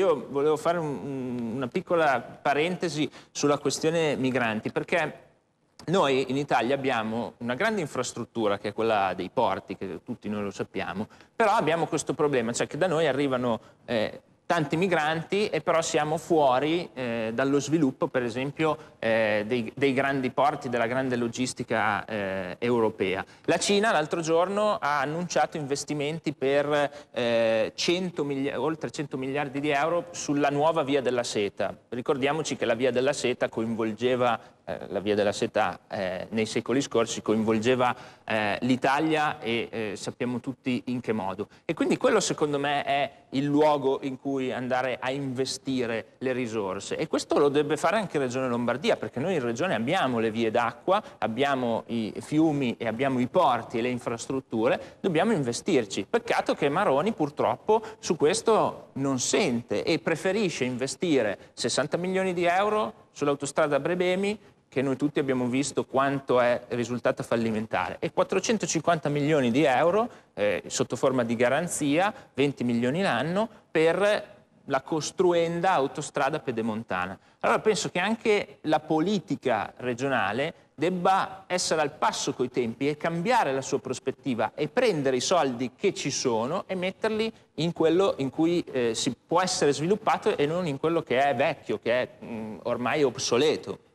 Io volevo fare un, una piccola parentesi sulla questione migranti, perché noi in Italia abbiamo una grande infrastruttura che è quella dei porti, che tutti noi lo sappiamo, però abbiamo questo problema, cioè che da noi arrivano eh, tanti migranti e però siamo fuori eh, dallo sviluppo per esempio eh, dei, dei, grandi porti, della grande logistica eh, europea. La Cina l'altro giorno ha annunciato investimenti per 100 eh, oltre 100 miliardi di euro sulla nuova via della seta. Ricordiamoci che la via della seta coinvolgeva eh, la Via della Seta eh, nei secoli scorsi coinvolgeva eh, l'Italia e eh, sappiamo tutti in che modo. E quindi quello secondo me è il luogo in cui andare a investire le risorse e questo lo deve fare anche Regione Lombardia perché noi in Regione abbiamo le vie d'acqua, abbiamo i fiumi e abbiamo i porti e le infrastrutture, dobbiamo investirci. Peccato che Maroni purtroppo su questo non sente e preferisce investire 60 milioni di euro sull'autostrada Brebemi, che noi tutti abbiamo visto quanto è risultata fallimentare, e 450 milioni di euro eh, sotto forma di garanzia, 20 milioni l'anno, per la costruenda autostrada pedemontana. Allora penso che anche la politica regionale debba essere al passo coi tempi e cambiare la sua prospettiva e prendere i soldi che ci sono e metterli in quello in cui eh, si può essere sviluppato e non in quello che è vecchio, che è mh, mm, ormai obsoleto.